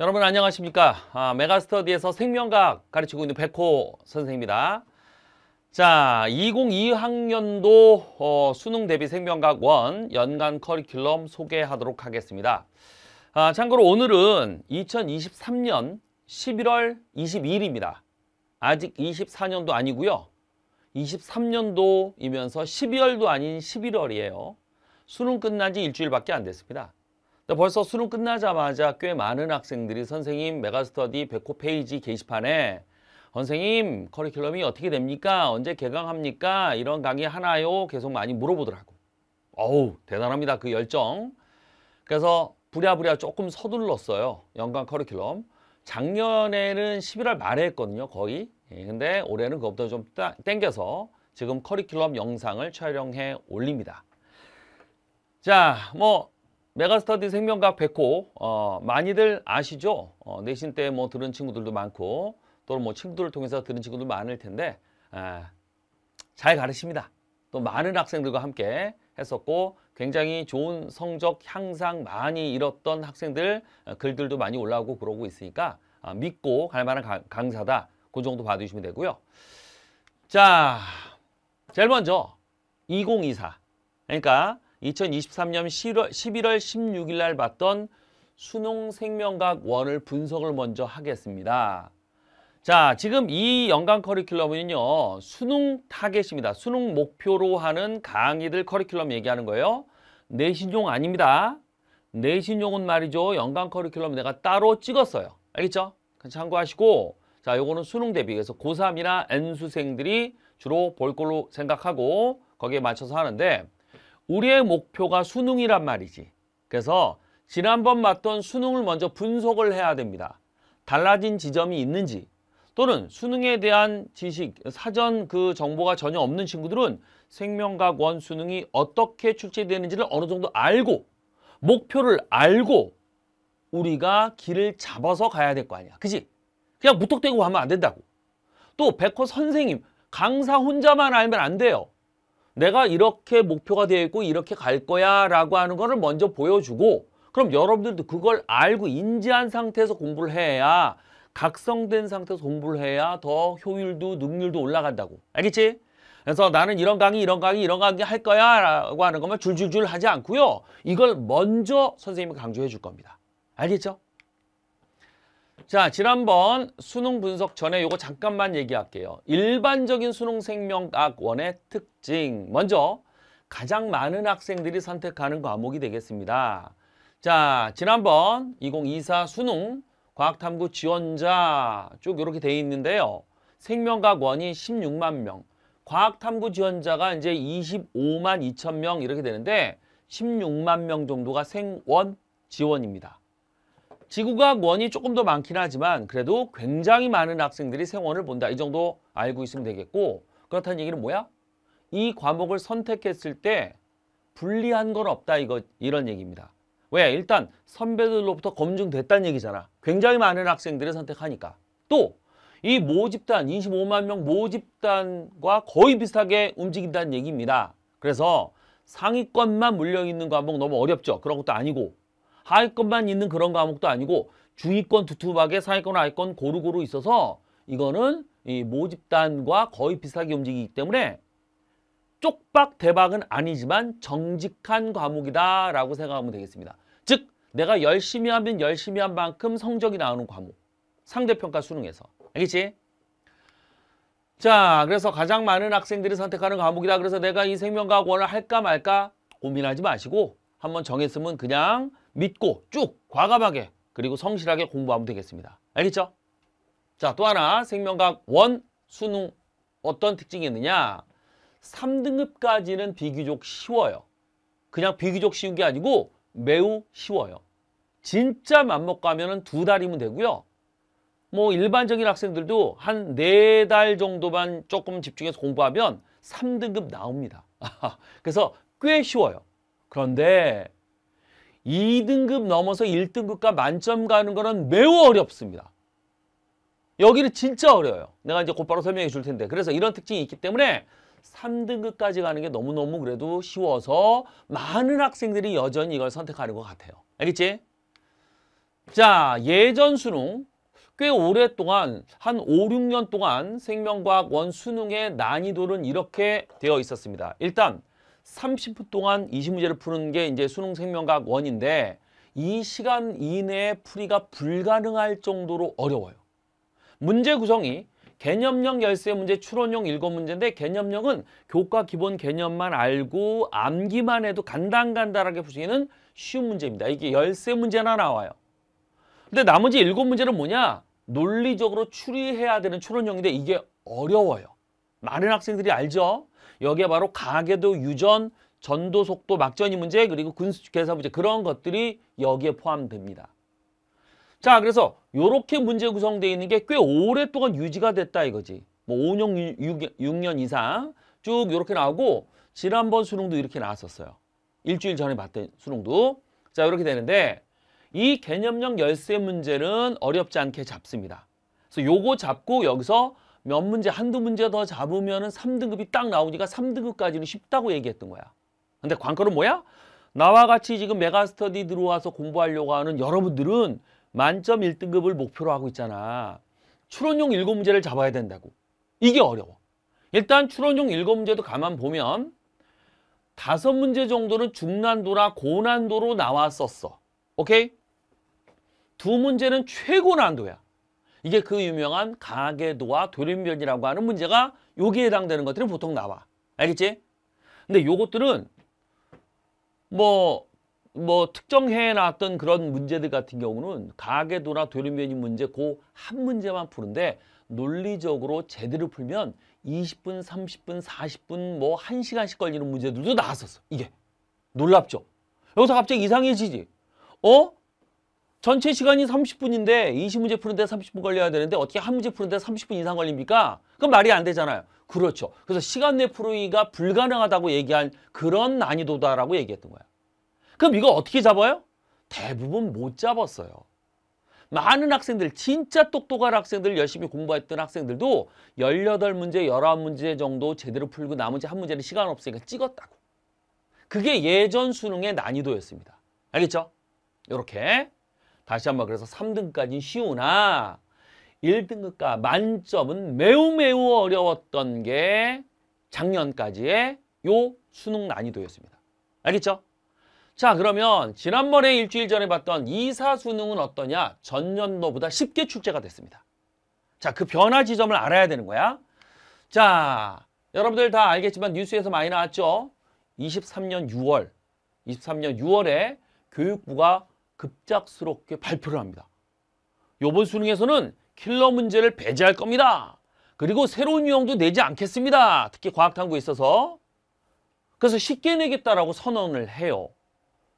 여러분 안녕하십니까 아, 메가스터디에서 생명과학 가르치고 있는 백호 선생입니다 자 2022학년도 어, 수능 대비 생명과학 원 연간 커리큘럼 소개하도록 하겠습니다 아, 참고로 오늘은 2023년 11월 22일입니다 아직 24년도 아니고요 23년도이면서 12월도 아닌 11월이에요 수능 끝난 지 일주일밖에 안 됐습니다 벌써 수능 끝나자마자 꽤 많은 학생들이 선생님 메가스터디 백호 페이지 게시판에 선생님 커리큘럼이 어떻게 됩니까? 언제 개강합니까? 이런 강의 하나요? 계속 많이 물어보더라고. 어우 대단합니다 그 열정. 그래서 부랴부랴 조금 서둘렀어요 연간 커리큘럼. 작년에는 11월 말에 했거든요 거의. 예, 근데 올해는 그것보다 좀 땡겨서 지금 커리큘럼 영상을 촬영해 올립니다. 자, 뭐 메가스터디 생명과학 백호 어, 많이들 아시죠? 어, 내신 때 뭐 들은 친구들도 많고 또는 뭐 친구들을 통해서 들은 친구들 많을 텐데 에, 잘 가르칩니다. 또 많은 학생들과 함께 했었고 굉장히 좋은 성적 향상 많이 잃었던 학생들 어, 글들도 많이 올라오고 그러고 있으니까 아, 믿고 갈 만한 강사다. 그 정도 봐주시면 되고요. 자, 제일 먼저 2024 그러니까 2023년 11월, 11월 16일 날 봤던 수능생명과학 원을 분석을 먼저 하겠습니다. 자, 지금 이 연간 커리큘럼은요. 수능 타겟입니다. 수능 목표로 하는 강의들 커리큘럼 얘기하는 거예요. 내신용 아닙니다. 내신용은 말이죠. 연간 커리큘럼 내가 따로 찍었어요. 알겠죠? 참고하시고 자, 요거는 수능 대비 그래서 고3이나 N수생들이 주로 볼 걸로 생각하고 거기에 맞춰서 하는데 우리의 목표가 수능이란 말이지. 그래서 지난번 봤던 수능을 먼저 분석을 해야 됩니다. 달라진 지점이 있는지 또는 수능에 대한 지식, 사전 그 정보가 전혀 없는 친구들은 생명과학 원 수능이 어떻게 출제되는지를 어느 정도 알고 목표를 알고 우리가 길을 잡아서 가야 될 거 아니야. 그지? 그냥 무턱대고 하면안 된다고. 또 백호 선생님, 강사 혼자만 알면 안 돼요. 내가 이렇게 목표가 되어 있고 이렇게 갈 거야 라고 하는 거를 먼저 보여주고 그럼 여러분들도 그걸 알고 인지한 상태에서 공부를 해야 각성된 상태에서 공부를 해야 더 효율도 능률도 올라간다고 알겠지? 그래서 나는 이런 강의 이런 강의 이런 강의 할 거야 라고 하는 것만 줄줄줄 하지 않고요 이걸 먼저 선생님이 강조해 줄 겁니다 알겠죠? 자, 지난번 수능 분석 전에 요거 잠깐만 얘기할게요. 일반적인 수능 생명과학원의 특징. 먼저 가장 많은 학생들이 선택하는 과목이 되겠습니다. 자, 지난번 2024 수능 과학탐구 지원자 쭉 이렇게 돼 있는데요. 생명과학원이 16만 명, 과학탐구 지원자가 이제 25만 2천 명 이렇게 되는데 16만 명 정도가 생원 지원입니다. 지구과학 원이 조금 더 많긴 하지만 그래도 굉장히 많은 학생들이 생원을 본다. 이 정도 알고 있으면 되겠고 그렇다는 얘기는 뭐야? 이 과목을 선택했을 때 불리한 건 없다 이거 이런 얘기입니다. 왜? 일단 선배들로부터 검증됐다는 얘기잖아. 굉장히 많은 학생들을 선택하니까. 또 이 모집단 25만 명 모집단과 거의 비슷하게 움직인다는 얘기입니다. 그래서 상위권만 물려있는 과목 너무 어렵죠. 그런 것도 아니고 하위권만 있는 그런 과목도 아니고 중위권 두툼하게 상위권 하위권 고루고루 있어서 이거는 이 모집단과 거의 비슷하게 움직이기 때문에 쪽박 대박은 아니지만 정직한 과목이다라고 생각하면 되겠습니다. 즉 내가 열심히 하면 열심히 한 만큼 성적이 나오는 과목. 상대평가 수능에서. 알겠지? 자, 그래서 가장 많은 학생들이 선택하는 과목이다. 그래서 내가 이 생명과학원을 할까 말까 고민하지 마시고 한번 정했으면 그냥 믿고 쭉 과감하게 그리고 성실하게 공부하면 되겠습니다. 알겠죠? 자, 또 하나 생명과학 원 수능 어떤 특징이 있느냐? 3등급까지는 비교적 쉬워요. 그냥 비교적 쉬운 게 아니고 매우 쉬워요. 진짜 맘먹고 하면 두 달이면 되고요. 뭐 일반적인 학생들도 한 네 달 정도만 조금 집중해서 공부하면 3등급 나옵니다. 그래서 꽤 쉬워요. 그런데 2등급 넘어서 1등급과 만점 가는 거는 매우 어렵습니다. 여기는 진짜 어려워요. 내가 이제 곧바로 설명해 줄 텐데. 그래서 이런 특징이 있기 때문에 3등급까지 가는 게 너무너무 그래도 쉬워서 많은 학생들이 여전히 이걸 선택하는 것 같아요. 알겠지? 자, 예전 수능. 꽤 오랫동안 한 5, 6년 동안 생명과학원 수능의 난이도는 이렇게 되어 있었습니다. 일단 30분 동안 이시문제를 푸는 게 이제 수능 생명과학 원인데 이 시간 이내에 풀이가 불가능할 정도로 어려워요. 문제 구성이 개념형 열쇠 문제 추론형 일곱 문제인데 개념형은 교과 기본 개념만 알고 암기만 해도 간단간단하게 푸시는 쉬운 문제입니다. 이게 열세 문제나 나와요. 근데 나머지 일곱 문제는 뭐냐? 논리적으로 추리해야 되는 추론형인데 이게 어려워요. 많은 학생들이 알죠? 여기에 바로 가계도 유전, 전도 속도 막전이 문제 그리고 군수계사 문제 그런 것들이 여기에 포함됩니다. 자 그래서 이렇게 문제 구성되어 있는 게 꽤 오랫동안 유지가 됐다 이거지. 뭐 5년, 6, 6년 이상 쭉 이렇게 나오고 지난번 수능도 이렇게 나왔었어요. 일주일 전에 봤던 수능도. 자 이렇게 되는데 이 개념형 열쇠 문제는 어렵지 않게 잡습니다. 그래서 요거 잡고 여기서 몇 문제 한두 문제 더 잡으면 은 3등급이 딱 나오니까 3등급까지는 쉽다고 얘기했던 거야. 근데 관건은 뭐야? 나와 같이 지금 메가스터디 들어와서 공부하려고 하는 여러분들은 만점 1등급을 목표로 하고 있잖아. 추론용 7문제를 잡아야 된다고. 이게 어려워. 일단 추론용 7문제도 가만 보면 다섯 문제 정도는 중난도나 고난도로 나왔었어. 오케이? 두 문제는 최고난도야. 이게 그 유명한 가계도와 돌연변이라고 하는 문제가 여기에 해당되는 것들이 보통 나와. 알겠지? 근데 요것들은 뭐, 뭐 특정해 놨던 그런 문제들 같은 경우는 가계도나 돌연변이 문제 고 한 문제만 푸는데 논리적으로 제대로 풀면 20분, 30분, 40분, 뭐 1시간씩 걸리는 문제들도 나왔었어. 이게. 놀랍죠? 여기서 갑자기 이상해지지. 어? 전체 시간이 30분인데 20문제 푸는데 30분 걸려야 되는데 어떻게 한 문제 푸는데 30분 이상 걸립니까? 그럼 말이 안 되잖아요. 그렇죠. 그래서 시간 내 풀이가 불가능하다고 얘기한 그런 난이도다라고 얘기했던 거예요 그럼 이거 어떻게 잡아요? 대부분 못 잡았어요. 많은 학생들, 진짜 똑똑한 학생들, 열심히 공부했던 학생들도 18문제, 11문제 정도 제대로 풀고 나머지 한 문제는 시간 없으니까 찍었다고. 그게 예전 수능의 난이도였습니다. 알겠죠? 이렇게 다시 한번 그래서 3등까지 쉬우나 1등급과 만점은 매우 매우 어려웠던 게 작년까지의 요 수능 난이도였습니다. 알겠죠? 자 그러면 지난번에 일주일 전에 봤던 이사 수능은 어떠냐? 전년도보다 쉽게 출제가 됐습니다. 자 그 변화 지점을 알아야 되는 거야. 자 여러분들 다 알겠지만 뉴스에서 많이 나왔죠? 23년 6월 23년 6월에 교육부가 급작스럽게 발표를 합니다. 요번 수능에서는 킬러 문제를 배제할 겁니다. 그리고 새로운 유형도 내지 않겠습니다. 특히 과학탐구에 있어서. 그래서 쉽게 내겠다라고 선언을 해요.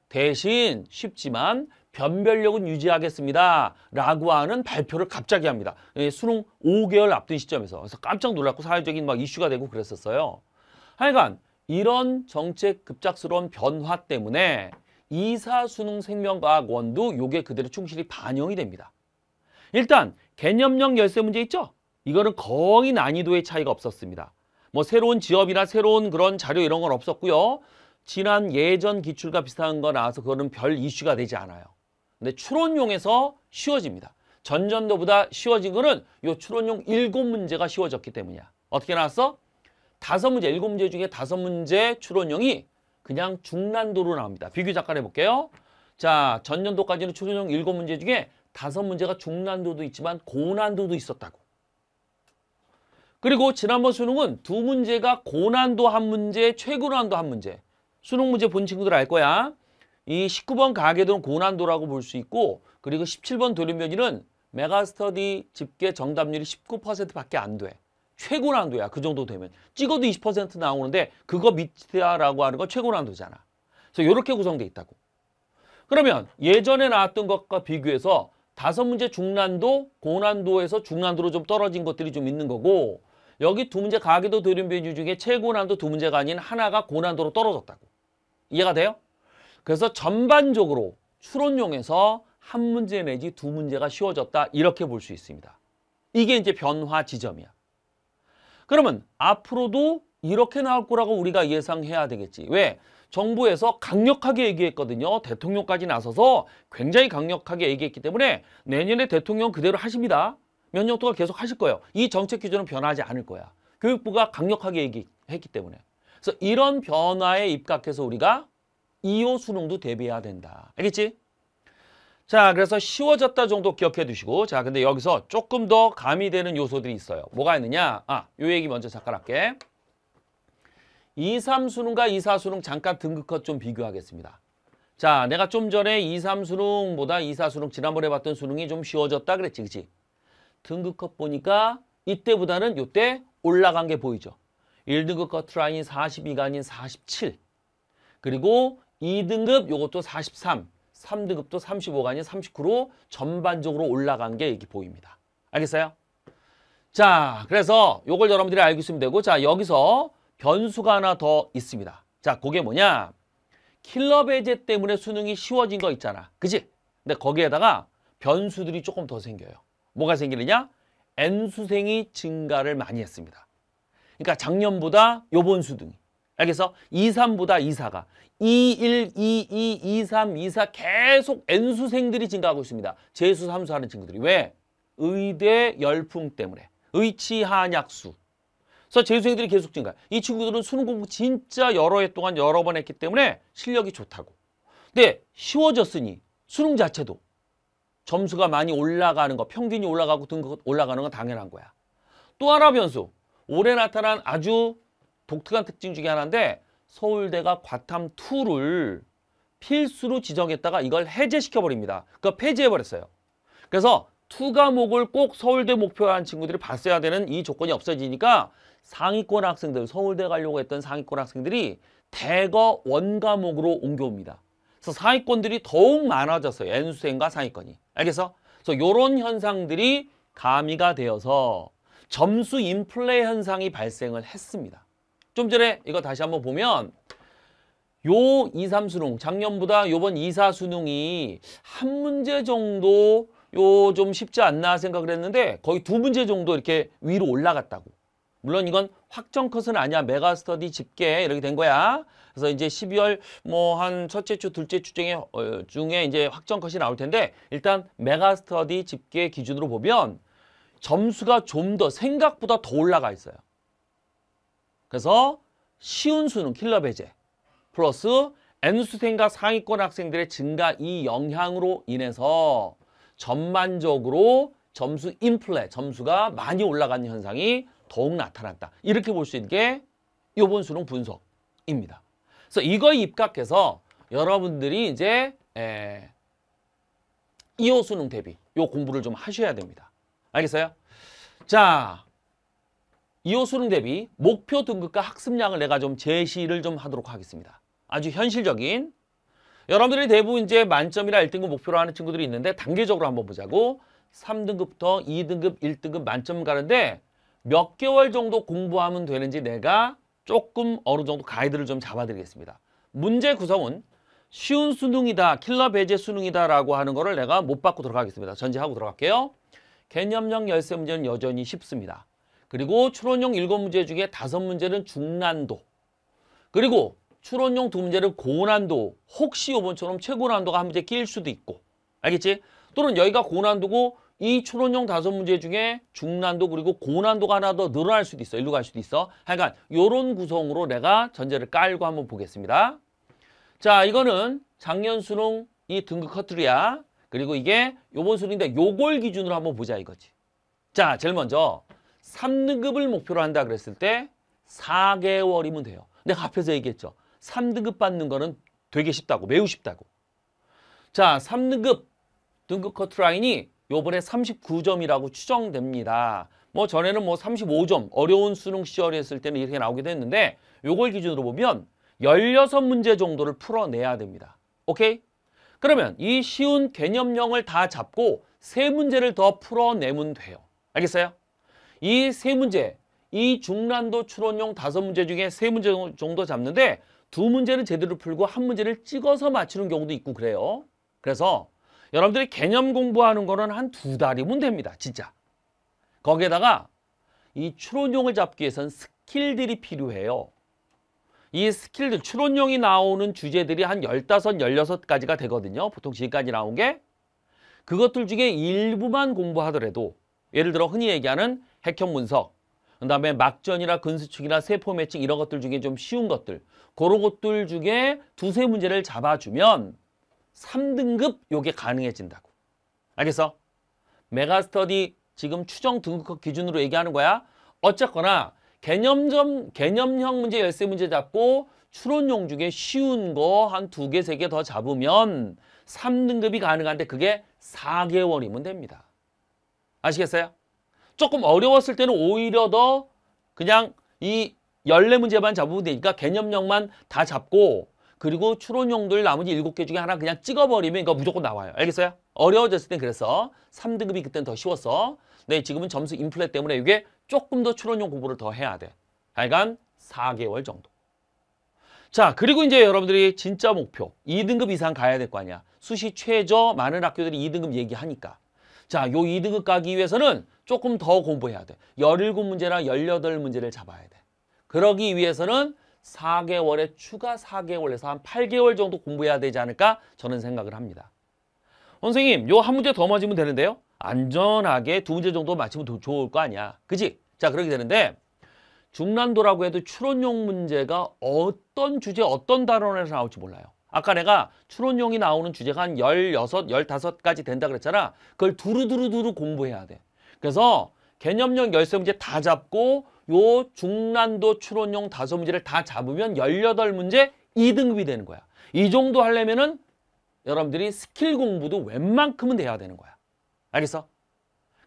대신 쉽지만 변별력은 유지하겠습니다. 라고 하는 발표를 갑자기 합니다. 예, 수능 5개월 앞둔 시점에서. 그래서 깜짝 놀랐고 사회적인 막 이슈가 되고 그랬었어요. 하여간 이런 정책 급작스러운 변화 때문에 이사수능생명과학 원도 요게 그대로 충실히 반영이 됩니다. 일단 개념형 열쇠 문제 있죠? 이거는 거의 난이도의 차이가 없었습니다. 뭐 새로운 지업이나 새로운 그런 자료 이런 건 없었고요. 지난 예전 기출과 비슷한 거 나와서 그거는 별 이슈가 되지 않아요. 근데 추론용에서 쉬워집니다. 전전도보다 쉬워진 거는 요 추론용 일곱 문제가 쉬워졌기 때문이야. 어떻게 나왔어? 다섯 문제, 일곱 문제 중에 다섯 문제 추론용이 그냥 중난도로 나옵니다. 비교 작가를 해볼게요. 자, 전년도까지는 최종 일곱 문제 중에 다섯 문제가 중난도도 있지만 고난도도 있었다고. 그리고 지난번 수능은 두 문제가 고난도 한 문제, 최고난도 한 문제. 수능 문제 본 친구들 알 거야. 이 19번 가계도는 고난도라고 볼 수 있고 그리고 17번 돌림면이는 메가스터디 집계 정답률이 19% 밖에 안 돼. 최고 난도야. 그 정도 되면. 찍어도 20% 나오는데 그거 밑이다라고 하는 건 최고 난도잖아. 그래서 이렇게 구성돼 있다고. 그러면 예전에 나왔던 것과 비교해서 다섯 문제 중난도, 고난도에서 중난도로 좀 떨어진 것들이 좀 있는 거고 여기 두 문제 가계도 도련 변주 중에 최고난도 두 문제가 아닌 하나가 고난도로 떨어졌다고. 이해가 돼요? 그래서 전반적으로 추론용에서 한 문제 내지 두 문제가 쉬워졌다 이렇게 볼 수 있습니다. 이게 이제 변화 지점이야. 그러면 앞으로도 이렇게 나올 거라고 우리가 예상해야 되겠지. 왜? 정부에서 강력하게 얘기했거든요. 대통령까지 나서서 굉장히 강력하게 얘기했기 때문에 내년에 대통령 그대로 하십니다. 몇 년 동안 계속 하실 거예요. 이 정책 기조는 변하지 않을 거야. 교육부가 강력하게 얘기했기 때문에. 그래서 이런 변화에 입각해서 우리가 이호 수능도 대비해야 된다. 알겠지? 자, 그래서 쉬워졌다 정도 기억해 두시고 자, 근데 여기서 조금 더 감이 되는 요소들이 있어요. 뭐가 있느냐? 아, 요 얘기 먼저 잠깐 할게. 2, 3수능과 2, 4수능 잠깐 등급컷 좀 비교하겠습니다. 자, 내가 좀 전에 2, 3수능보다 2, 4수능 지난번에 봤던 수능이 좀 쉬워졌다 그랬지, 그치? 등급컷 보니까 이때보다는 요때 올라간 게 보이죠. 1등급 커트라인 42가 아닌 47. 그리고 2등급 요것도 43. 3등급도 35관이 39로 전반적으로 올라간 게 이렇게 보입니다. 알겠어요? 자, 그래서 이걸 여러분들이 알고 있으면 되고 자, 여기서 변수가 하나 더 있습니다. 자, 그게 뭐냐? 킬러 배제 때문에 수능이 쉬워진 거 있잖아. 그치 근데 거기에다가 변수들이 조금 더 생겨요. 뭐가 생기느냐? N수생이 증가를 많이 했습니다. 그러니까 작년보다 요번 수등이 알겠어? 2, 3보다 2, 4가 2, 1, 2, 2, 2, 3, 2, 4 계속 N수생들이 증가하고 있습니다. 재수, 함수 하는 친구들이. 왜? 의대 열풍 때문에. 의치, 한약수. 그래서 재수생들이 계속 증가. 이 친구들은 수능 공부 진짜 여러 해 동안 여러 번 했기 때문에 실력이 좋다고. 근데 쉬워졌으니 수능 자체도 점수가 많이 올라가는 거, 평균이 올라가고 등급 올라가는 건 당연한 거야. 또 하나 변수. 올해 나타난 아주 독특한 특징 중에 하나인데 서울대가 과탐2를 필수로 지정했다가 이걸 해제시켜버립니다. 그러니까 폐지해버렸어요. 그래서 투 과목을 꼭 서울대 목표로 한 친구들이 봤어야 되는 이 조건이 없어지니까 상위권 학생들, 서울대 가려고 했던 상위권 학생들이 대거 원과목으로 옮겨옵니다. 그래서 상위권들이 더욱 많아졌어요. N수생과 상위권이. 알겠어? 그래서 이런 현상들이 가미가 되어서 점수 인플레 현상이 발생을 했습니다. 좀 전에 이거 다시 한번 보면 요 2, 3수능 작년보다 요번 2, 4수능이 한 문제 정도 요 좀 쉽지 않나 생각을 했는데 거의 두 문제 정도 이렇게 위로 올라갔다고 물론 이건 확정 컷은 아니야 메가 스터디 집계 이렇게 된 거야 그래서 이제 12월 뭐 한 첫째 주 둘째 주 중에 어, 중에 이제 확정 컷이 나올 텐데 일단 메가 스터디 집계 기준으로 보면 점수가 좀 더 생각보다 더 올라가 있어요 그래서 쉬운 수능 킬러 배제 플러스 N수생과 상위권 학생들의 증가 이 영향으로 인해서 전반적으로 점수 인플레, 점수가 많이 올라가는 현상이 더욱 나타났다. 이렇게 볼 수 있는 게 요번 수능 분석입니다. 그래서 이거에 입각해서 여러분들이 이제 에, 2호 수능 대비 요 공부를 좀 하셔야 됩니다. 알겠어요? 자, 이호수능 대비 목표 등급과 학습량을 내가 좀 제시를 좀 하도록 하겠습니다. 아주 현실적인 여러분들이 대부분 이제 만점이나 1등급 목표로 하는 친구들이 있는데 단계적으로 한번 보자고 3등급부터 2등급, 1등급 만점 가는데 몇 개월 정도 공부하면 되는지 내가 조금 어느 정도 가이드를 좀 잡아드리겠습니다. 문제 구성은 쉬운 수능이다, 킬러 배제 수능이다라고 하는 거를 내가 못 받고 들어가겠습니다. 전제하고 들어갈게요. 개념형 열쇠 문제는 여전히 쉽습니다. 그리고 추론용 일곱 문제 중에 다섯 문제는 중난도. 그리고 추론용두 문제는 고난도. 혹시 요번처럼 최고난도가 한 문제 낄 수도 있고. 알겠지? 또는 여기가 고난도고 이추론용 다섯 문제 중에 중난도 그리고 고난도가 하나 더 늘어날 수도 있어. 일로 갈 수도 있어. 하여간 요런 구성으로 내가 전제를 깔고 한번 보겠습니다. 자, 이거는 작년 수능 이 등급 커트리야. 그리고 이게 요번 수능인데 요걸 기준으로 한번 보자 이거지. 자, 제일 먼저 3등급을 목표로 한다 그랬을 때 4개월이면 돼요. 내가 앞에서 얘기했죠. 3등급 받는 거는 되게 쉽다고, 매우 쉽다고. 자, 3등급 등급 커트라인이 요번에 39점이라고 추정됩니다. 뭐 전에는 뭐 35점, 어려운 수능 시절이었을 때는 이렇게 나오기도 했는데 요걸 기준으로 보면 16문제 정도를 풀어내야 됩니다. 오케이? 그러면 이 쉬운 개념형을 다 잡고 세 문제를 더 풀어내면 돼요. 알겠어요? 이세 문제, 이 중난도 추론용 다섯 문제 중에 세 문제 정도 잡는데 두 문제는 제대로 풀고 한 문제를 찍어서 맞추는 경우도 있고 그래요. 그래서 여러분들이 개념 공부하는 거는 한 두 달이면 됩니다. 진짜. 거기에다가 이 추론용을 잡기 위해선 스킬들이 필요해요. 이 스킬들, 추론용이 나오는 주제들이 한 열다섯, 열여섯 가지가 되거든요. 보통 지금까지 나온 게. 그것들 중에 일부만 공부하더라도 예를 들어 흔히 얘기하는 핵형 분석, 그 다음에 막전이나 근수축이나 세포 매칭 이런 것들 중에 좀 쉬운 것들 그런 것들 중에 두세 문제를 잡아주면 3등급 요게 가능해진다고. 알겠어? 메가스터디 지금 추정 등급컷 기준으로 얘기하는 거야. 어쨌거나 개념점, 개념형 문제, 열쇠 문제 잡고 추론용 중에 쉬운 거 한 두 개, 세 개 더 잡으면 3등급이 가능한데 그게 4개월이면 됩니다. 아시겠어요? 조금 어려웠을 때는 오히려 더 그냥 이 열네 문제만 잡으면 되니까 개념형만 다 잡고 그리고 추론용들 나머지 일곱 개 중에 하나 그냥 찍어버리면 이거 무조건 나와요. 알겠어요? 어려워졌을 땐 그래서 3등급이 그땐 더 쉬웠어. 네, 지금은 점수 인플레 때문에 이게 조금 더 추론용 공부를 더 해야 돼. 하여간 4개월 정도. 자, 그리고 이제 여러분들이 진짜 목표 2등급 이상 가야 될 거 아니야. 수시 최저 많은 학교들이 2등급 얘기하니까. 자, 요 2등급 가기 위해서는 조금 더 공부해야 돼. 17문제나 18문제를 잡아야 돼. 그러기 위해서는 4개월에 추가 4개월에서 한 8개월 정도 공부해야 되지 않을까 저는 생각을 합니다. 선생님, 요 한 문제 더 맞으면 되는데요. 안전하게 두 문제 정도 맞히면 더 좋을 거 아니야. 그지? 자, 그렇게 되는데 중난도라고 해도 추론용 문제가 어떤 주제, 어떤 단원에서 나올지 몰라요. 아까 내가 추론용이 나오는 주제가 한 열여섯, 열다섯 가지 된다 그랬잖아. 그걸 두루두루두루 공부해야 돼. 그래서 개념형 열세 문제 다 잡고 요 중난도 추론용 다섯 문제를 다 잡으면 열여덟 문제 이등급이 되는 거야. 이 정도 하려면은 여러분들이 스킬 공부도 웬만큼은 돼야 되는 거야. 알겠어?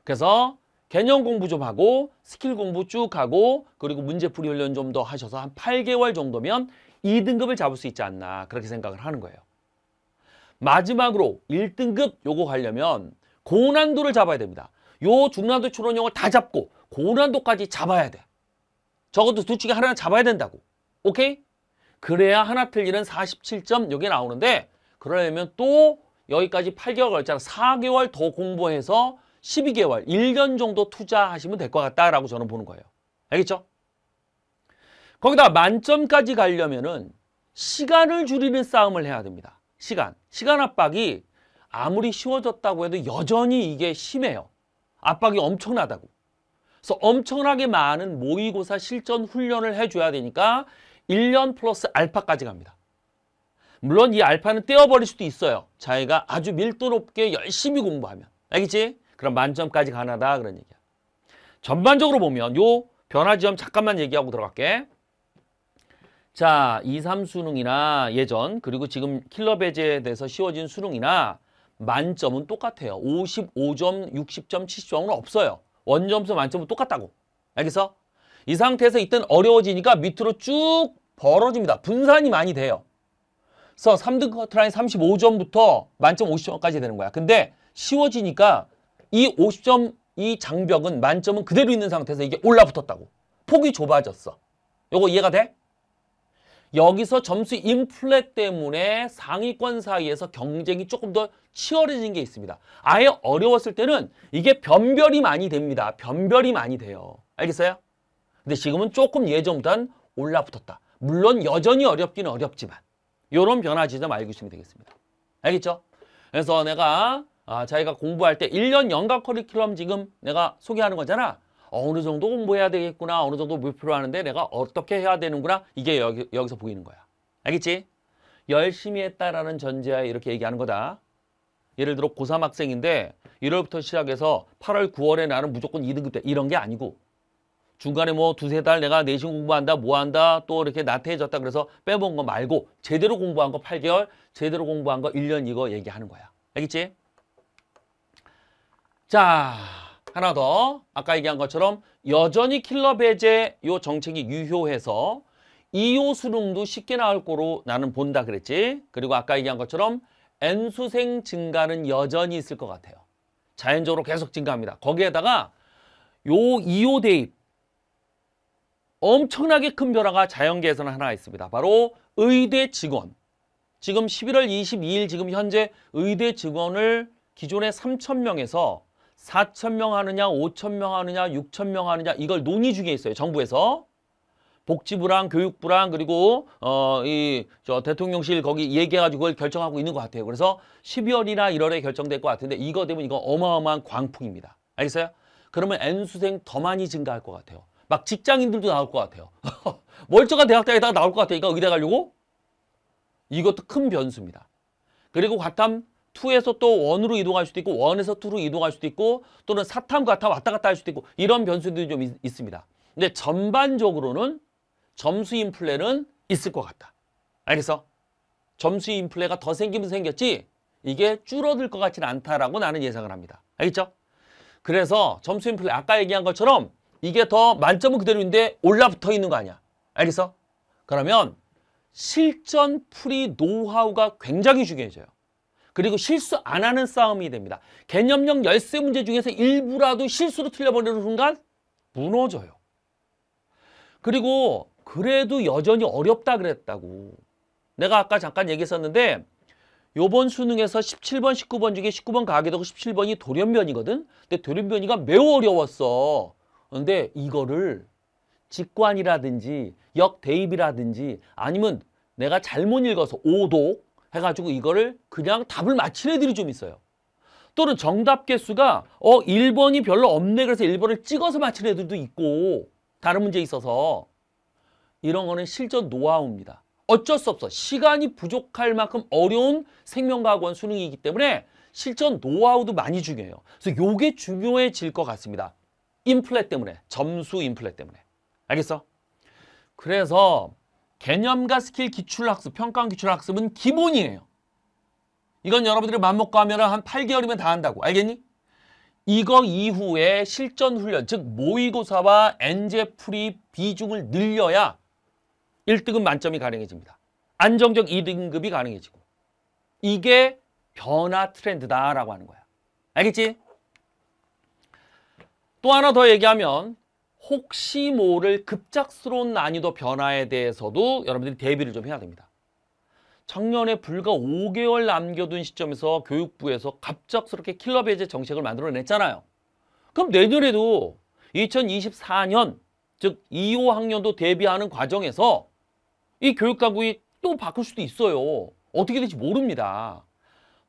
그래서 개념 공부 좀 하고 스킬 공부 쭉 하고 그리고 문제풀이 훈련 좀 더 하셔서 한 8개월 정도면 2등급을 잡을 수 있지 않나 그렇게 생각을 하는 거예요. 마지막으로 1등급 요거 하려면 고난도를 잡아야 됩니다. 요 중난도 추론형을 다 잡고 고난도까지 잡아야 돼. 적어도 둘 중에 하나는 잡아야 된다고. 오케이? 그래야 하나 틀리는 47점 여기 나오는데 그러려면 또 여기까지 8개월 걸잖아. 4개월 더 공부해서 12개월, 1년 정도 투자하시면 될 것 같다라고 저는 보는 거예요. 알겠죠? 거기다 만점까지 가려면은 시간을 줄이는 싸움을 해야 됩니다. 시간. 시간 압박이 아무리 쉬워졌다고 해도 여전히 이게 심해요. 압박이 엄청나다고. 그래서 엄청나게 많은 모의고사 실전 훈련을 해줘야 되니까 1년 플러스 알파까지 갑니다. 물론 이 알파는 떼어버릴 수도 있어요. 자기가 아주 밀도 높게 열심히 공부하면. 알겠지? 그럼 만점까지 가나다 그런 얘기야. 전반적으로 보면 요 변화지점 잠깐만 얘기하고 들어갈게. 자, 2, 3 수능이나 예전 그리고 지금 킬러 배제에 대해서 쉬워진 수능이나 만점은 똑같아요. 55점, 60점, 70점은 없어요. 원점수 만점은 똑같다고. 알겠어? 이 상태에서 이땐 어려워지니까 밑으로 쭉 벌어집니다. 분산이 많이 돼요. 그래서 3등 커트라인 35점부터 만점 50점까지 되는 거야. 근데 쉬워지니까 이 50점 이 장벽은 만점은 그대로 있는 상태에서 이게 올라붙었다고. 폭이 좁아졌어. 요거 이해가 돼? 여기서 점수 인플레 때문에 상위권 사이에서 경쟁이 조금 더 치열해진 게 있습니다. 아예 어려웠을 때는 이게 변별이 많이 됩니다. 변별이 많이 돼요. 알겠어요? 근데 지금은 조금 예전보단 올라붙었다. 물론 여전히 어렵긴 어렵지만 이런 변화 지점 알고 있으면 되겠습니다. 알겠죠? 그래서 내가 아, 자기가 공부할 때 1년 연간 커리큘럼 지금 내가 소개하는 거잖아. 어, 어느 정도 공부해야 되겠구나. 어느 정도 목표로 하는데 내가 어떻게 해야 되는구나. 이게 여기, 여기서 보이는 거야. 알겠지? 열심히 했다라는 전제하에 이렇게 얘기하는 거다. 예를 들어 고3 학생인데 1월부터 시작해서 8월, 9월에 나는 무조건 2등급 돼. 이런 게 아니고 중간에 뭐 두세 달 내가 내신 공부한다, 뭐 한다, 또 이렇게 나태해졌다 그래서 빼본 거 말고 제대로 공부한 거 8개월, 제대로 공부한 거 1년 이거 얘기하는 거야. 알겠지? 자, 하나 더 아까 얘기한 것처럼 여전히 킬러 배제 요 정책이 유효해서 이호 수능도 쉽게 나올 거로 나는 본다 그랬지. 그리고 아까 얘기한 것처럼 N수생 증가는 여전히 있을 것 같아요. 자연적으로 계속 증가합니다. 거기에다가 요 이호 대입 엄청나게 큰 변화가 자연계에서는 하나 있습니다. 바로 의대 직원. 지금 11월 22일 지금 현재 의대 직원을 기존의 3천명에서 4천 명 하느냐, 5천 명 하느냐, 6천 명 하느냐 이걸 논의 중에 있어요. 정부에서. 복지부랑 교육부랑 그리고 어 이 저 대통령실 거기 얘기해가지고 그걸 결정하고 있는 것 같아요. 그래서 12월이나 1월에 결정될 것 같은데 이거 되면 이거 어마어마한 광풍입니다. 알겠어요? 그러면 N수생 더 많이 증가할 것 같아요. 막 직장인들도 나올 것 같아요. 멀쩡한 대학당에다가 나올 것같아요 이거 의대 가려고? 이것도 큰 변수입니다. 그리고 과탐 투에서또원으로 이동할 수도 있고 원에서투로 이동할 수도 있고 또는 사탐 같아 왔다 갔다 할 수도 있고 이런 변수들이 좀 있, 있습니다. 근데 전반적으로는 점수 인플레는 있을 것 같다. 알겠어? 점수 인플레가 더 생기면 생겼지 이게 줄어들 것 같지는 않다라고 나는 예상을 합니다. 알겠죠? 그래서 점수 인플레 아까 얘기한 것처럼 이게 더 만점은 그대로인데 올라붙어 있는 거 아니야. 알겠어? 그러면 실전 풀이 노하우가 굉장히 중요해져요. 그리고 실수 안 하는 싸움이 됩니다. 개념형 열쇠 문제 중에서 일부라도 실수로 틀려버리는 순간 무너져요. 그리고 그래도 여전히 어렵다 그랬다고. 내가 아까 잠깐 얘기했었는데 요번 수능에서 17번, 19번 중에 19번 가게되고 17번이 돌연변이거든. 근데 돌연변이가 매우 어려웠어. 근데 이거를 직관이라든지 역대입이라든지 아니면 내가 잘못 읽어서 오독 해가지고 이거를 그냥 답을 맞힌 애들이 좀 있어요. 또는 정답 개수가 어 1번이 별로 없네 그래서 1번을 찍어서 맞힌 애들도 있고 다른 문제 있어서 이런 거는 실전 노하우입니다. 어쩔 수 없어. 시간이 부족할 만큼 어려운 생명과학원 수능이기 때문에 실전 노하우도 많이 중요해요. 그래서 요게 중요해질 것 같습니다. 인플레 때문에. 점수 인플레 때문에. 알겠어? 그래서 개념과 스킬 기출학습, 평가원 기출학습은 기본이에요. 이건 여러분들이 맘먹고 하면 한 8개월이면 다 한다고. 알겠니? 이거 이후에 실전 훈련, 즉 모의고사와 엔제풀이 비중을 늘려야 1등급 만점이 가능해집니다. 안정적 2등급이 가능해지고. 이게 변화 트렌드다라고 하는 거야. 알겠지? 또 하나 더 얘기하면 혹시 모를 급작스러운 난이도 변화에 대해서도 여러분들이 대비를 좀 해야 됩니다. 작년에 불과 5개월 남겨둔 시점에서 교육부에서 갑작스럽게 킬러 배제 정책을 만들어냈잖아요. 그럼 내년에도 2024년 즉 2호 학년도 대비하는 과정에서 이 교육당국이 또 바꿀 수도 있어요. 어떻게 될지 모릅니다.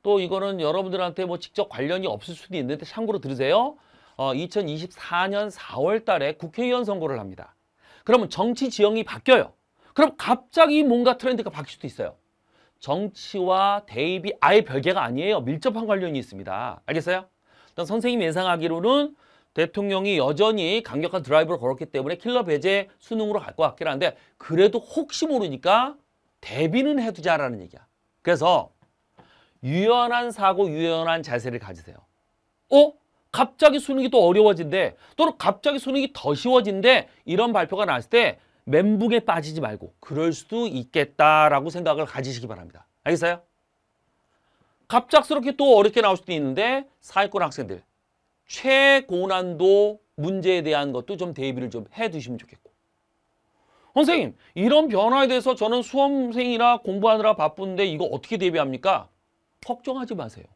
또 이거는 여러분들한테 뭐 직접 관련이 없을 수도 있는데 참고로 들으세요. 어, 2024년 4월 달에 국회의원 선거를 합니다. 그러면 정치 지형이 바뀌어요. 그럼 갑자기 뭔가 트렌드가 바뀔 수도 있어요. 정치와 대입이 아예 별개가 아니에요. 밀접한 관련이 있습니다. 알겠어요? 일단 선생님 예상하기로는 대통령이 여전히 강력한 드라이브를 걸었기 때문에 킬러 배제 수능으로 갈 것 같긴 한데 그래도 혹시 모르니까 대비는 해두자라는 얘기야. 그래서 유연한 사고, 유연한 자세를 가지세요. 어? 갑자기 수능이 또 어려워진대 또는 갑자기 수능이 더 쉬워진대 이런 발표가 나왔을 때 멘붕에 빠지지 말고 그럴 수도 있겠다라고 생각을 가지시기 바랍니다. 알겠어요? 갑작스럽게 또 어렵게 나올 수도 있는데 사회권 학생들 최고난도 문제에 대한 것도 좀 대비를 좀 해두시면 좋겠고 선생님 이런 변화에 대해서 저는 수험생이라 공부하느라 바쁜데 이거 어떻게 대비합니까? 걱정하지 마세요.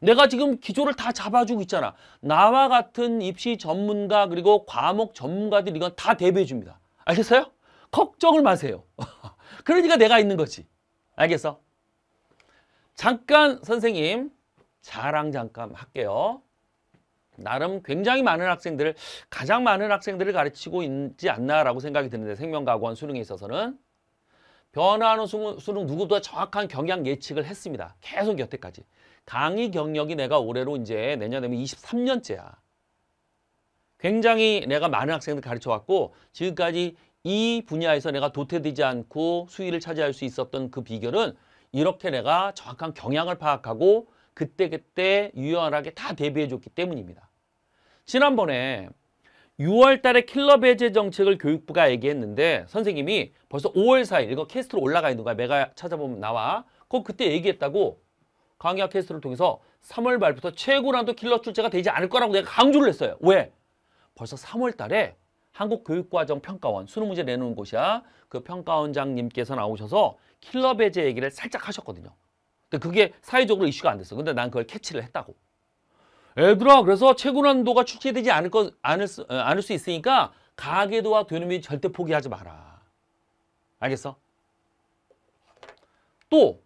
내가 지금 기조를 다 잡아주고 있잖아. 나와 같은 입시 전문가 그리고 과목 전문가들 이건 다 대비해 줍니다. 알겠어요? 걱정을 마세요. 그러니까 내가 있는 거지. 알겠어? 잠깐 선생님 자랑 잠깐 할게요. 나름 굉장히 많은 학생들을 가장 많은 학생들을 가르치고 있지 않나라고 생각이 드는데 생명과학원 수능에 있어서는 변화하는 수능 누구보다 정확한 경향 예측을 했습니다. 계속 여태까지. 강의 경력이 내가 올해로 이제 내년 되면 23년째야. 굉장히 내가 많은 학생들 가르쳐왔고 지금까지 이 분야에서 내가 도태되지 않고 수위를 차지할 수 있었던 그 비결은 이렇게 내가 정확한 경향을 파악하고 그때그때 유연하게 다 대비해줬기 때문입니다. 지난번에 6월 달에 킬러 배제 정책을 교육부가 얘기했는데 선생님이 벌써 5월 4일 이거 캐스트로 올라가 있는 거야. 내가 찾아보면 나와. 꼭 그때 얘기했다고 강의학 캐스트를 통해서 3월 말부터 최고난도 킬러 출제가 되지 않을 거라고 내가 강조를 했어요. 왜? 벌써 3월 달에 한국교육과정평가원 수능 문제 내놓은 곳이야. 그 평가원장님께서 나오셔서 킬러 배제 얘기를 살짝 하셨거든요. 근데 그게 사회적으로 이슈가 안 됐어. 근데 난 그걸 캐치를 했다고. 애들아 그래서 최고 난도가 출제되지 않을, 건, 않을, 수, 어, 않을 수 있으니까 가계도와 되는비 절대 포기하지 마라. 알겠어? 또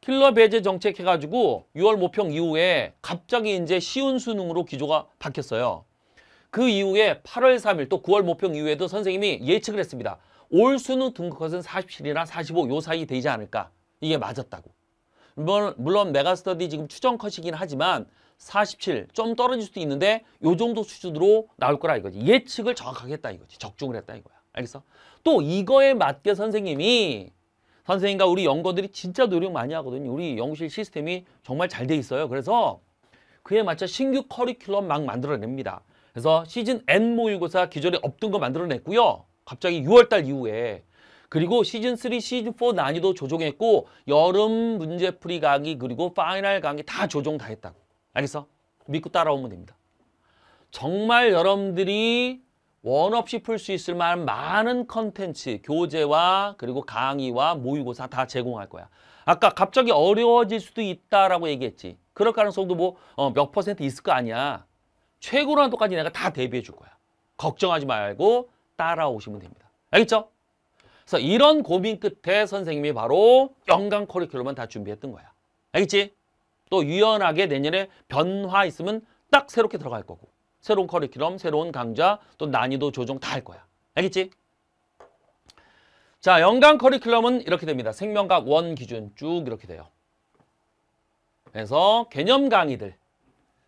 킬러 배제 정책 해가지고 6월 모평 이후에 갑자기 이제 쉬운 수능으로 기조가 바뀌었어요. 그 이후에 8월 3일 또 9월 모평 이후에도 선생님이 예측을 했습니다. 올 수능 등급컷은 47이나 45 요 사이 되지 않을까. 이게 맞았다고. 물론 메가스터디 지금 추정컷이긴 하지만 47, 좀 떨어질 수도 있는데 요 정도 수준으로 나올 거라 이거지. 예측을 정확하게 했다 이거지. 적중을 했다 이거야. 알겠어? 또 이거에 맞게 선생님이 선생님과 우리 연거들이 진짜 노력 많이 하거든요. 우리 연구실 시스템이 정말 잘 돼 있어요. 그래서 그에 맞춰 신규 커리큘럼 막 만들어냅니다. 그래서 시즌 N 모의고사 기존에 없던 거 만들어냈고요. 갑자기 6월달 이후에 그리고 시즌3, 시즌4 난이도 조정했고 여름 문제풀이 강의 그리고 파이널 강의 다 조정 다 했다고. 알겠어? 믿고 따라오면 됩니다. 정말 여러분들이 원 없이 풀 수 있을 만한 많은 컨텐츠, 교재와 그리고 강의와 모의고사 다 제공할 거야. 아까 갑자기 어려워질 수도 있다라고 얘기했지. 그럴 가능성도 뭐몇 어, 퍼센트 있을 거 아니야. 최고로 한도까지 내가 다 대비해 줄 거야. 걱정하지 말고 따라오시면 됩니다. 알겠죠? 그래서 이런 고민 끝에 선생님이 바로 영강 커리큘럼을다 준비했던 거야. 알겠지? 또 유연하게 내년에 변화 있으면 딱 새롭게 들어갈 거고 새로운 커리큘럼, 새로운 강좌, 또 난이도 조정 다 할 거야. 알겠지? 자, 연간 커리큘럼은 이렇게 됩니다. 생명과원 기준 쭉 이렇게 돼요. 그래서 개념 강의들,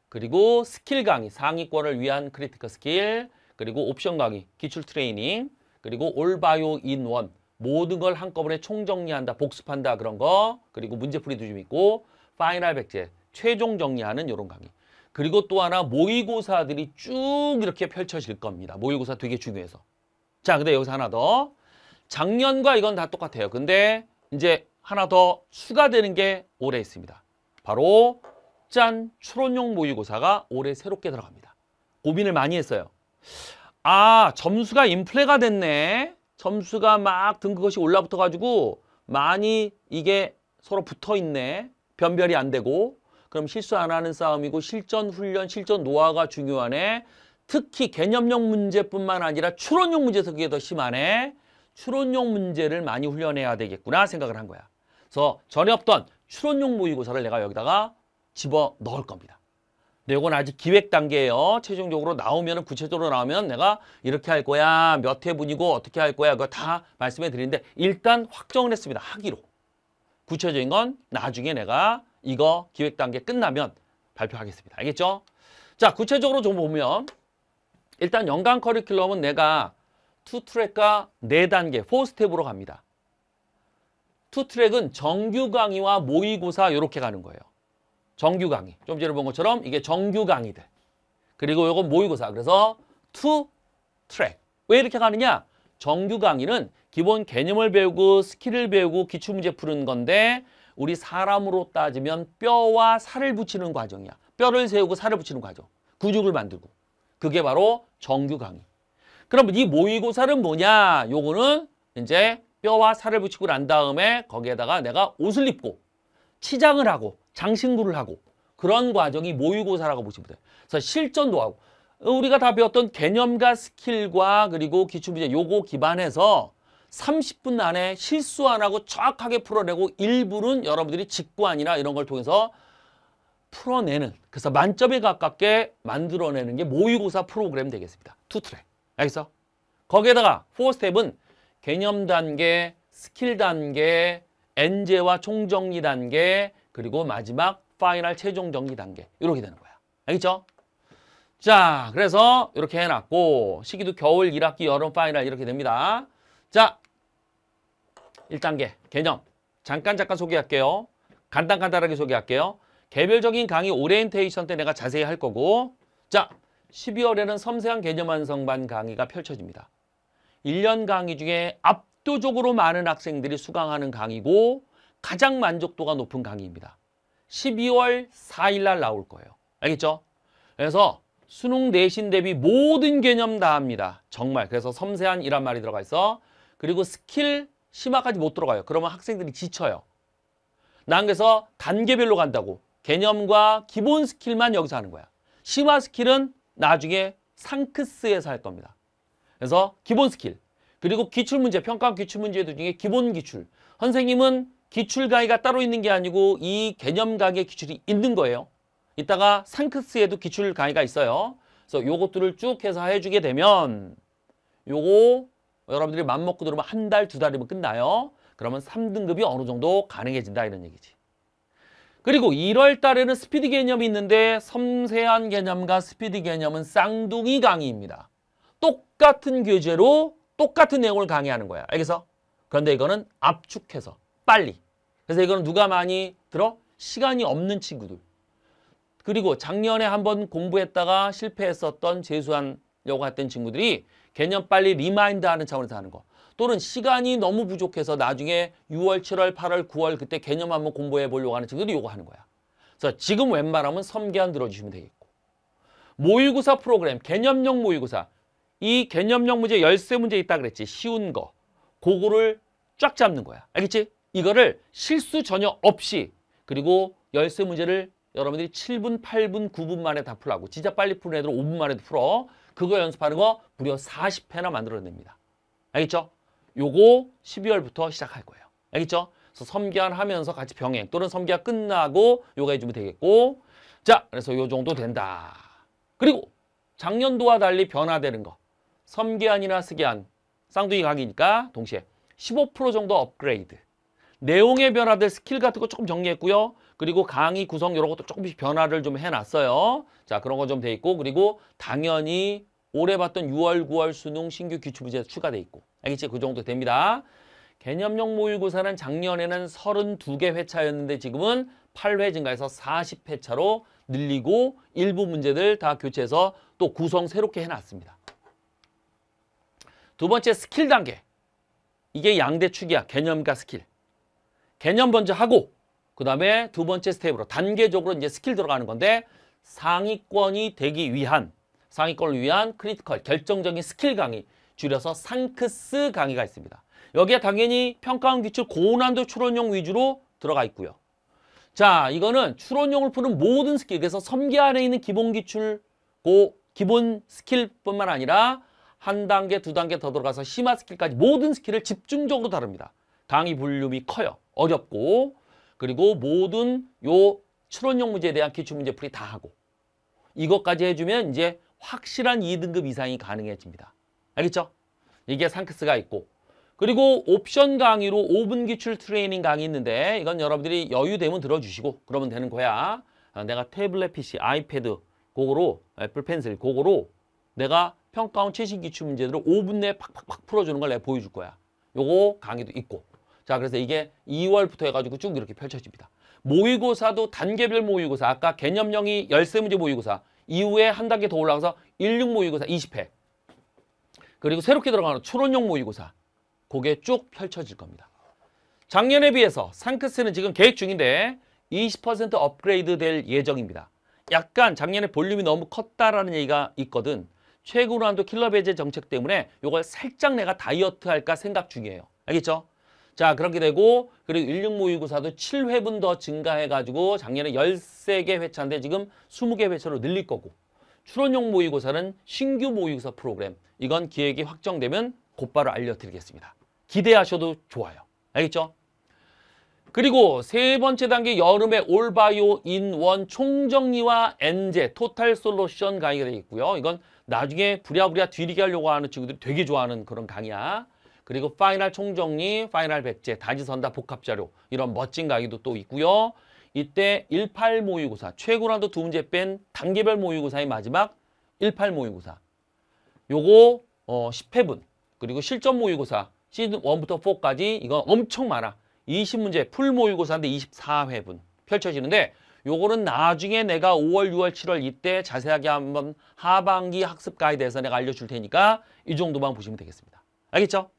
그리고 스킬 강의, 상위권을 위한 크리티컬 스킬, 그리고 옵션 강의, 기출 트레이닝, 그리고 올바요 인원, 모든 걸 한꺼번에 총정리한다, 복습한다 그런 거, 그리고 문제풀이도 좀 있고 파이널 백제, 최종 정리하는 이런 강의. 그리고 또 하나 모의고사들이 쭉 이렇게 펼쳐질 겁니다. 모의고사 되게 중요해서. 자, 근데 여기서 하나 더. 작년과 이건 다 똑같아요. 근데 이제 하나 더 추가되는 게 올해 있습니다. 바로 짠! 추론용 모의고사가 올해 새롭게 들어갑니다. 고민을 많이 했어요. 아, 점수가 인플레가 됐네. 점수가 막 등 그것이 올라붙어가지고 많이 이게 서로 붙어있네. 변별이 안 되고 그럼 실수 안 하는 싸움이고 실전 훈련, 실전 노화가 중요하네. 특히 개념형 문제뿐만 아니라 추론형 문제에서 그게 더 심하네. 추론형 문제를 많이 훈련해야 되겠구나 생각을 한 거야. 그래서 전에 없던 추론용 모의고사를 내가 여기다가 집어 넣을 겁니다. 근데 이건 아직 기획 단계예요. 최종적으로 나오면 구체적으로 나오면 내가 이렇게 할 거야, 몇 회분이고 어떻게 할 거야 그거 다 말씀해 드리는데 일단 확정을 했습니다. 하기로. 구체적인 건 나중에 내가 이거 기획 단계 끝나면 발표하겠습니다. 알겠죠? 자, 구체적으로 좀 보면 일단 연간 커리큘럼은 내가 투트랙과 네단계 4스텝으로 갑니다. 투트랙은 정규 강의와 모의고사 이렇게 가는 거예요. 정규 강의. 좀 전에 본 것처럼 이게 정규 강의들. 그리고 이건 모의고사. 그래서 투트랙. 왜 이렇게 가느냐? 정규 강의는 기본 개념을 배우고 스킬을 배우고 기출문제 푸는 건데 우리 사람으로 따지면 뼈와 살을 붙이는 과정이야. 뼈를 세우고 살을 붙이는 과정. 구죽을 만들고. 그게 바로 정규 강의. 그럼 이 모의고사는 뭐냐? 요거는 이제 뼈와 살을 붙이고 난 다음에 거기에다가 내가 옷을 입고 치장을 하고 장신구를 하고 그런 과정이 모의고사라고 보시면 돼요. 그래서 실전도 하고 우리가 다 배웠던 개념과 스킬과 그리고 기출문제 요거 기반해서 30분 안에 실수 안 하고 정확하게 풀어내고 일부는 여러분들이 직구 아니라 이런 걸 통해서 풀어내는 그래서 만점에 가깝게 만들어내는 게 모의고사 프로그램 되겠습니다. 투트랙. 알겠어? 거기에다가 4스텝은 개념 단계, 스킬 단계, 엔제와 총정리 단계, 그리고 마지막 파이널 최종 정리 단계 이렇게 되는 거야. 알겠죠? 자, 그래서 이렇게 해놨고 시기도 겨울 1학기 여름 파이널 이렇게 됩니다. 자, 1단계 개념 잠깐 잠깐 소개할게요. 간단간단하게 소개할게요. 개별적인 강의 오리엔테이션 때 내가 자세히 할 거고 자, 12월에는 섬세한 개념 완성반 강의가 펼쳐집니다. 1년 강의 중에 압도적으로 많은 학생들이 수강하는 강의고 가장 만족도가 높은 강의입니다. 12월 4일 날 나올 거예요. 알겠죠? 그래서 수능 내신 대비 모든 개념 다 합니다. 정말 그래서 섬세한 이란 말이 들어가 있어. 그리고 스킬 심화까지 못 들어가요. 그러면 학생들이 지쳐요. 난 그래서 단계별로 간다고 개념과 기본 스킬만 여기서 하는 거야. 심화 스킬은 나중에 상크스에서 할 겁니다. 그래서 기본 스킬 그리고 기출문제, 평가 기출문제 중에 기본 기출 선생님은 기출 강의가 따로 있는 게 아니고 이 개념 강의 기출이 있는 거예요. 이따가 상크스에도 기출 강의가 있어요. 그래서 요것들을 쭉 해서 해주게 되면 요거 여러분들이 맘먹고 들으면 한 달, 두 달이면 끝나요. 그러면 3등급이 어느 정도 가능해진다 이런 얘기지. 그리고 1월 달에는 스피드 개념이 있는데 섬세한 개념과 스피드 개념은 쌍둥이 강의입니다. 똑같은 교재로 똑같은 내용을 강의하는 거야. 알겠어? 그런데 이거는 압축해서 빨리. 그래서 이거는 누가 많이 들어? 시간이 없는 친구들. 그리고 작년에 한 번 공부했다가 실패했었던 재수한 요구 했던 친구들이 개념 빨리 리마인드하는 차원에서 하는 거 또는 시간이 너무 부족해서 나중에 6월, 7월, 8월, 9월 그때 개념 한번 공부해 보려고 하는 친구들이 요거 하는 거야. 그래서 지금 웬만하면 섬기안 들어주시면 되겠고 모의고사 프로그램, 개념형 모의고사 이 개념형 문제 열세 문제 있다 그랬지 쉬운 거 그거를 쫙 잡는 거야. 알겠지? 이거를 실수 전혀 없이 그리고 열세 문제를 여러분들이 7분, 8분, 9분 만에 다 풀라고 진짜 빨리 푸는 애들은 5분 만에도 풀어. 그거 연습하는 거 무려 40회나 만들어냅니다. 알겠죠? 요거 12월부터 시작할 거예요. 알겠죠? 그래서 섬기한 하면서 같이 병행 또는 섬기가 끝나고 요가 해주면 되겠고 자 그래서 요 정도 된다. 그리고 작년도와 달리 변화되는 거 섬기안이나 쓰기안 쌍둥이 강의니까 동시에 15% 정도 업그레이드 내용의 변화들 스킬 같은 거 조금 정리했고요. 그리고 강의 구성 이런 것도 조금씩 변화를 좀 해놨어요. 자 그런 거 좀 돼 있고 그리고 당연히 올해 봤던 6월, 9월 수능 신규 기출부제 추가돼 있고 알겠지? 그 정도 됩니다. 개념형 모의고사는 작년에는 32개 회차였는데 지금은 8회 증가해서 40회차로 늘리고 일부 문제들 다 교체해서 또 구성 새롭게 해놨습니다. 두 번째 스킬 단계. 이게 양대 축이야. 개념과 스킬. 개념 먼저 하고 그 다음에 두 번째 스텝으로 단계적으로 이제 스킬 들어가는 건데 상위권이 되기 위한 상위권을 위한 크리티컬, 결정적인 스킬 강의, 줄여서 상크스 강의가 있습니다. 여기에 당연히 평가원 기출 고난도 추론용 위주로 들어가 있고요. 자, 이거는 추론용을 푸는 모든 스킬, 그래서 섬계 안에 있는 기본 기출, 고 기본 스킬뿐만 아니라 한 단계, 두 단계 더 들어가서 심화 스킬까지 모든 스킬을 집중적으로 다룹니다. 강의 볼륨이 커요. 어렵고 그리고 모든 요 추론용 문제에 대한 기출 문제 풀이 다 하고 이것까지 해주면 이제 확실한 2등급 이상이 가능해집니다. 알겠죠? 이게 상크스가 있고 그리고 옵션 강의로 5분 기출 트레이닝 강의 있는데 이건 여러분들이 여유 되면 들어주시고 그러면 되는 거야. 아, 내가 태블릿 PC, 아이패드 고거로 애플 펜슬 고거로 내가 평가원 최신 기출 문제들을 5분 내에 팍팍팍 풀어주는 걸 내가 보여줄 거야. 요거 강의도 있고 자 그래서 이게 2월부터 해가지고 쭉 이렇게 펼쳐집니다. 모의고사도 단계별 모의고사 아까 개념형이 열세 문제 모의고사 이후에 한 단계 더 올라가서 16 모의고사 20회 그리고 새롭게 들어가는 추론용 모의고사 그게 쭉 펼쳐질 겁니다. 작년에 비해서 상크스는 지금 계획 중인데 20% 업그레이드 될 예정입니다. 약간 작년에 볼륨이 너무 컸다라는 얘기가 있거든. 최고로 한도 킬러 배제 정책 때문에 이걸 살짝 내가 다이어트 할까 생각 중이에요. 알겠죠? 자 그렇게 되고 그리고 16 모의고사도 7회분 더 증가해가지고 작년에 13개 회차인데 지금 20개 회차로 늘릴 거고 출원용 모의고사는 신규 모의고사 프로그램 이건 기획이 확정되면 곧바로 알려드리겠습니다. 기대하셔도 좋아요. 알겠죠? 그리고 세 번째 단계 여름에 올바이오 인원 총정리와 엔제 토탈 솔루션 강의가 되어있고요 이건 나중에 부랴부랴 뒤리게 하려고 하는 친구들이 되게 좋아하는 그런 강의야. 그리고 파이널 총정리, 파이널 백제, 다지선다 복합자료 이런 멋진 강의도 또 있고요. 이때 18 모의고사, 최고라도두 문제 뺀 단계별 모의고사의 마지막 18 모의고사. 요거 어, 10회분 그리고 실전 모의고사 시즌 1부터 4까지 이거 엄청 많아. 20문제 풀 모의고사인데 24회분 펼쳐지는데 요거는 나중에 내가 5월, 6월, 7월 이때 자세하게 한번 하반기 학습 가이드에서 내가 알려줄 테니까 이 정도만 보시면 되겠습니다. 알겠죠?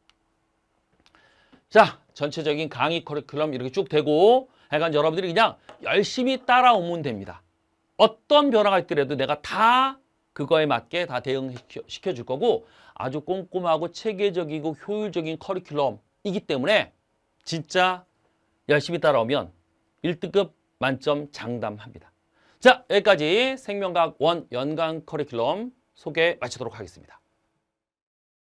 자, 전체적인 강의 커리큘럼 이렇게 쭉 되고 하여간 여러분들이 그냥 열심히 따라오면 됩니다. 어떤 변화가 있더라도 내가 다 그거에 맞게 다 대응시켜 줄 거고 아주 꼼꼼하고 체계적이고 효율적인 커리큘럼이기 때문에 진짜 열심히 따라오면 1등급 만점 장담합니다. 자, 여기까지 생명과학 1 연간 커리큘럼 소개 마치도록 하겠습니다.